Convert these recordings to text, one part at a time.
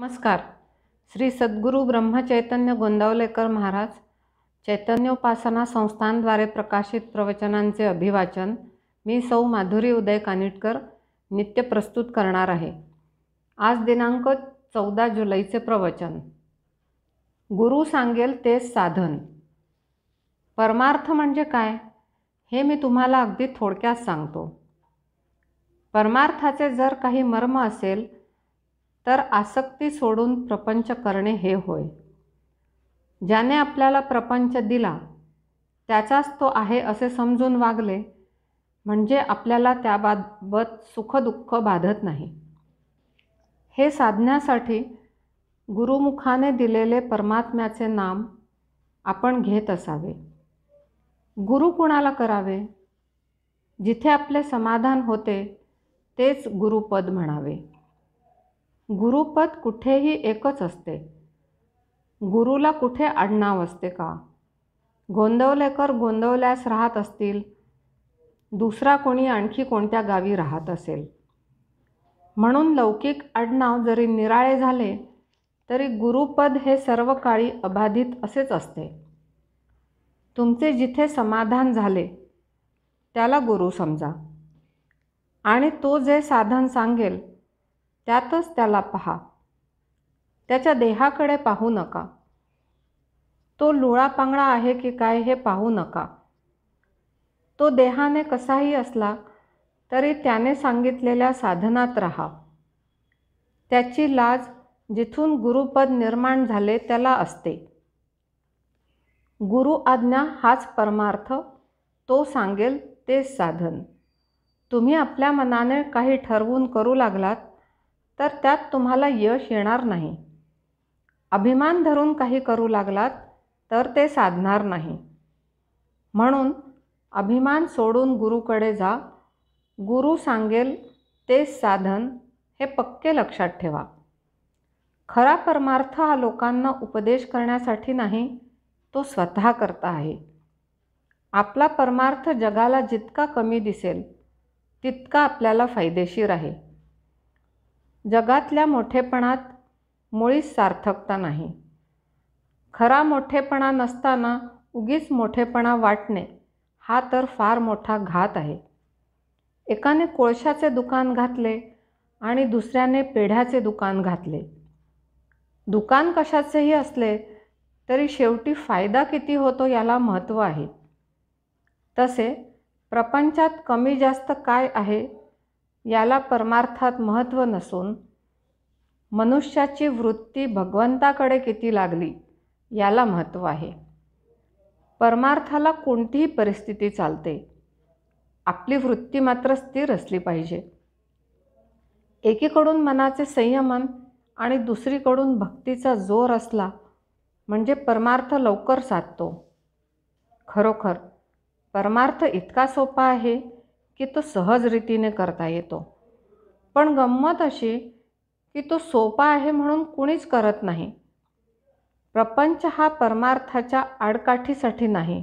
नमस्कार श्री सद्गुरू ब्रह्मचैतन्य गोंदावलेकर महाराज चैतन्योपासना संस्थानद्वारे प्रकाशित प्रवचनांचे अभिवाचन मी सौ माधुरी उदय कानिटकर नित्य प्रस्तुत करणार आहे आज दिनांक चौदा जुलैचे प्रवचन गुरु सांगेल तेच साधन परमार्थ म्हणजे काय हे मी तुम्हाला अगदी थोडक्यात सांगतो परमार्थाचे जर काही मर्म असेल तर आसक्ती सोडून प्रपंच करणे हे होय ज्याने आपल्याला प्रपंच दिला त्याचाच तो आहे असे समजून वागले म्हणजे आपल्याला त्याबाबत सुखदुःख बाधत नाही हे साधण्यासाठी गुरुमुखाने दिलेले परमात्म्याचे नाम आपण घेत असावे गुरु कुणाला करावे जिथे आपले समाधान होते तेच गुरुपद म्हणावे गुरुपद कुठेही एकच असते गुरुला कुठे आडनाव असते का गोंदवलेकर गोंदवल्यास राहत असतील दुसरा कोणी आणखी कोणत्या गावी राहत असेल म्हणून लौकिक आडनाव जरी निराळे झाले तरी गुरुपद हे सर्व काळी अबाधित असेच असते तुमचे जिथे समाधान झाले त्याला गुरु समजा आणि तो जे साधन सांगेल त्यातच त्याला पहा त्याच्या देहाकडे पाहू नका तो लुळापांगळा आहे की काय हे पाहू नका तो देहाने कसाही असला तरी त्याने सांगितलेल्या साधनात राहा त्याची लाज जिथून गुरुपद निर्माण झाले त्याला असते गुरु आज्ञा हाच परमार्थ तो सांगेल तेच साधन तुम्ही आपल्या मनाने काही ठरवून करू लागलात तर त्यात तुम्हाला यश येणार नाही अभिमान धरून काही करू लागलात तर ते साधणार नाही म्हणून अभिमान सोडून गुरुकडे जा गुरु सांगेल ते साधन हे पक्के लक्षात ठेवा खरा परमार्थ हा लोकांना उपदेश करण्यासाठी नाही तो स्वतः करता आहे आपला परमार्थ जगाला जितका कमी दिसेल तितका आपल्याला फायदेशीर आहे जगातल्या मोठेपणात मुळीच सार्थकता नाही खरा मोठेपणा नसताना उगीच मोठेपणा वाटणे हा तर फार मोठा घात आहे एकाने कोळशाचे दुकान घातले आणि दुसऱ्याने पेढ्याचे दुकान घातले दुकान कशाचेही असले तरी शेवटी फायदा किती होतो याला महत्त्व आहे तसे प्रपंचात कमी जास्त काय आहे याला परमार्थात महत्त्व नसून मनुष्याची वृत्ती भगवंताकडे किती लागली याला महत्त्व आहे परमार्थाला कोणतीही परिस्थिती चालते आपली वृत्ती मात्र स्थिर असली पाहिजे एकीकडून मनाचे संयमन आणि दुसरीकडून भक्तीचा जोर असला म्हणजे परमार्थ लवकर साधतो खरोखर परमार्थ इतका सोपा आहे की तो सहज रीतीने करता येतो पण गंमत अशी की तो सोपा आहे म्हणून कुणीच करत नाही प्रपंच हा परमार्थाच्या आडकाठीसाठी नाही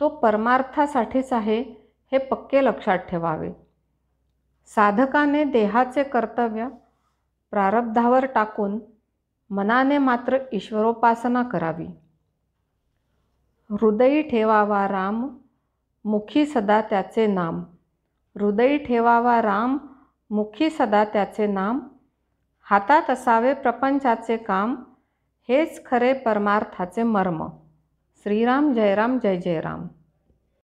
तो परमार्थासाठीच आहे हे पक्के लक्षात ठेवावे साधकाने देहाचे कर्तव्य प्रारब्धावर टाकून मनाने मात्र ईश्वरोपासना करावी हृदयी ठेवावा राम मुखी सदा त्याचे नाम हृदयी ठेवावा राम मुखी सदा त्याचे नाम हातात असावे प्रपंचाचे काम हेच खरे परमार्थाचे मर्म श्रीराम जयराम जय जयराम राम